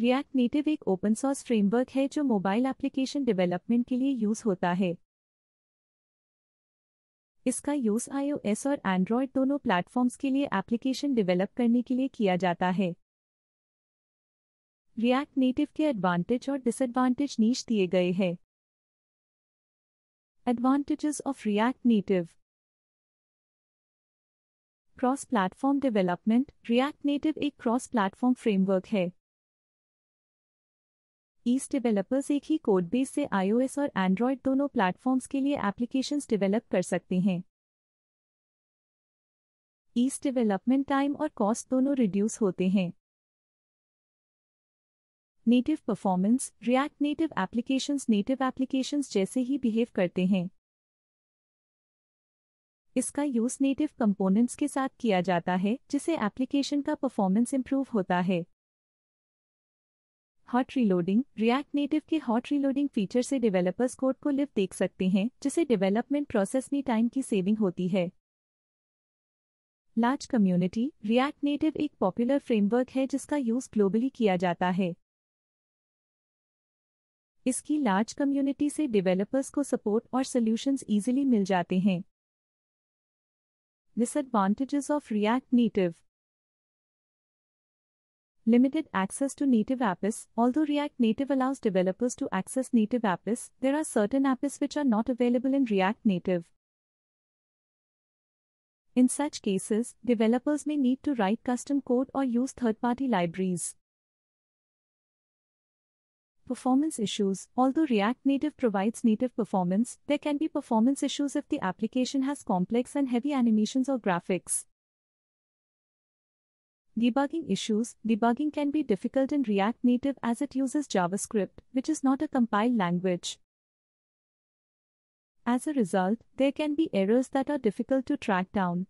React Native एक open source framework है जो मोबाइल एप्लीकेशन डेवलपमेंट के लिए यूज होता है इसका यूज आईओएस और एंड्रॉयड दोनों प्लेटफॉर्म्स के लिए एप्लीकेशन डेवलप करने के लिए किया जाता है रिएक्ट नेटिव के एडवांटेज और डिसएडवांटेज नीच दिए गए हैं advantages of React Native cross platform development React Native एक क्रॉस प्लेटफॉर्म फ्रेमवर्क है ईस्ट डेवलपर्स एक ही कोड बेस से आईओएस और एंड्रॉयड दोनों प्लेटफॉर्म्स के लिए एप्लीकेशंस डेवलप कर सकते हैं ईस्ट डेवलपमेंट टाइम और कॉस्ट दोनों रिड्यूस होते हैं native performance React Native applications native applications जैसे ही बिहेव करते हैं इसका यूज नेटिव कंपोनेंट्स के साथ किया जाता है जिसे एप्लीकेशन का परफॉर्मेंस इंप्रूव होता है हॉट रीलोडिंग रिएक्ट नेटिव के हॉट रीलोडिंग फीचर से डेवलपर्स कोड को लिव देख सकते हैं जिससे डेवलपमेंट प्रोसेस में टाइम की सेविंग होती है लार्ज कम्युनिटी रिएक्ट नेटिव एक पॉपुलर फ्रेमवर्क है जिसका यूज ग्लोबली किया जाता है इसकी लार्ज कम्युनिटी से डेवलपर्स को सपोर्ट और सोल्यूशन इजीली मिल जाते हैं disadvantages of React Native limited access to native APIs. Although React Native allows developers to access native APIs, there are certain APIs which are not available in React Native. In such cases, developers may need to write custom code or use third party libraries. Performance issues Although React Native provides native performance, there can be performance issues if the application has complex and heavy animations or graphics debugging issues, debugging can be difficult in React Native as it uses JavaScript, which is not a compiled language. As a result, there can be errors that are difficult to track down.